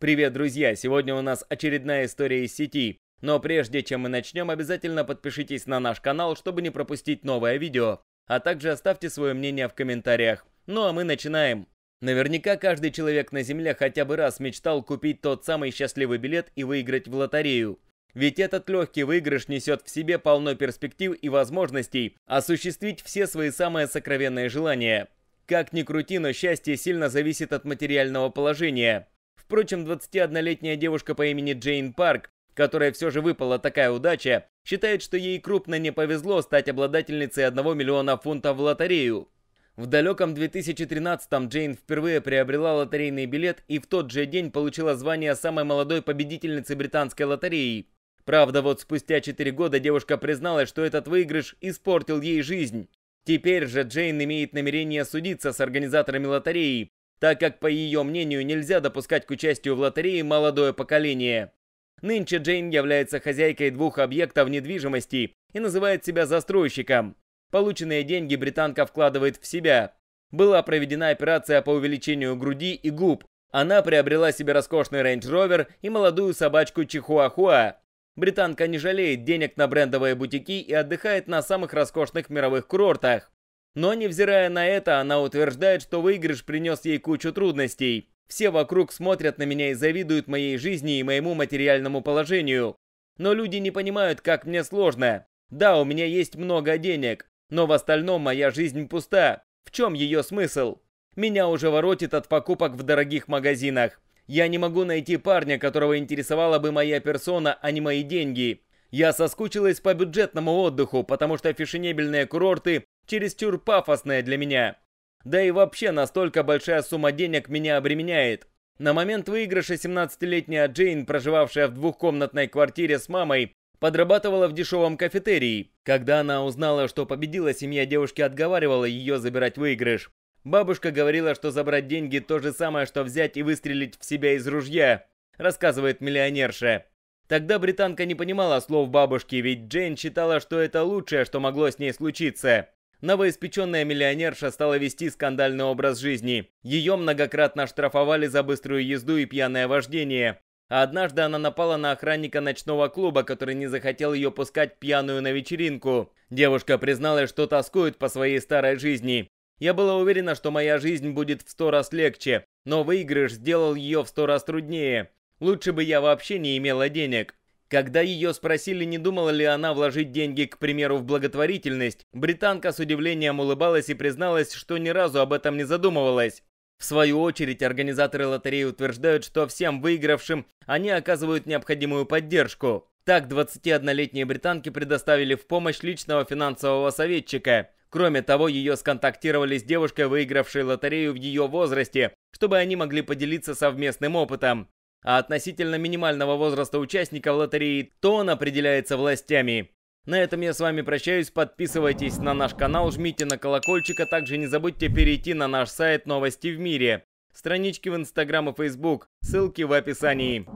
Привет, друзья! Сегодня у нас очередная история из сети. Но прежде чем мы начнем, обязательно подпишитесь на наш канал, чтобы не пропустить новое видео. А также оставьте свое мнение в комментариях. Ну а мы начинаем. Наверняка каждый человек на Земле хотя бы раз мечтал купить тот самый счастливый билет и выиграть в лотерею. Ведь этот легкий выигрыш несет в себе полно перспектив и возможностей осуществить все свои самые сокровенные желания. Как ни крути, но счастье сильно зависит от материального положения. Впрочем, 21-летняя девушка по имени Джейн Парк, которая все же выпала такая удача, считает, что ей крупно не повезло стать обладательницей 1 миллиона фунтов в лотерею. В далеком 2013-м Джейн впервые приобрела лотерейный билет и в тот же день получила звание самой молодой победительницы британской лотереи. Правда, вот спустя 4 года девушка призналась, что этот выигрыш испортил ей жизнь. Теперь же Джейн имеет намерение судиться с организаторами лотереи, так как, по ее мнению, нельзя допускать к участию в лотерее молодое поколение. Нынче Джейн является хозяйкой двух объектов недвижимости и называет себя застройщиком. Полученные деньги британка вкладывает в себя. Была проведена операция по увеличению груди и губ. Она приобрела себе роскошный Range Rover и молодую собачку Чихуахуа. Британка не жалеет денег на брендовые бутики и отдыхает на самых роскошных мировых курортах. Но, невзирая на это, она утверждает, что выигрыш принес ей кучу трудностей. Все вокруг смотрят на меня и завидуют моей жизни и моему материальному положению. Но люди не понимают, как мне сложно. Да, у меня есть много денег, но в остальном моя жизнь пуста. В чем ее смысл? Меня уже воротит от покупок в дорогих магазинах. Я не могу найти парня, которого интересовала бы моя персона, а не мои деньги. Я соскучилась по бюджетному отдыху, потому что фешенебельные курорты чересчур пафосная для меня. Да и вообще настолько большая сумма денег меня обременяет. На момент выигрыша 17-летняя Джейн, проживавшая в двухкомнатной квартире с мамой, подрабатывала в дешевом кафетерии. Когда она узнала, что победила, семья девушки отговаривала ее забирать выигрыш. Бабушка говорила, что забрать деньги то же самое, что взять и выстрелить в себя из ружья, рассказывает миллионерша. Тогда британка не понимала слов бабушки, ведь Джейн считала, что это лучшее, что могло с ней случиться. Новоиспеченная миллионерша стала вести скандальный образ жизни. Ее многократно штрафовали за быструю езду и пьяное вождение. А однажды она напала на охранника ночного клуба, который не захотел ее пускать пьяную на вечеринку. Девушка призналась, что тоскует по своей старой жизни. «Я была уверена, что моя жизнь будет в сто раз легче, но выигрыш сделал ее в сто раз труднее. Лучше бы я вообще не имела денег. Когда ее спросили, не думала ли она вложить деньги, к примеру, в благотворительность, британка с удивлением улыбалась и призналась, что ни разу об этом не задумывалась. В свою очередь, организаторы лотереи утверждают, что всем выигравшим они оказывают необходимую поддержку. Так, 21-летние британки предоставили в помощь личного финансового советчика. Кроме того, ее сконтактировали с девушкой, выигравшей лотерею в ее возрасте, чтобы они могли поделиться совместным опытом а относительно минимального возраста участников лотереи ТОН определяется властями. На этом я с вами прощаюсь, подписывайтесь на наш канал, жмите на колокольчик, а также не забудьте перейти на наш сайт «Новости в мире». Странички в Инстаграм и Фейсбук, ссылки в описании.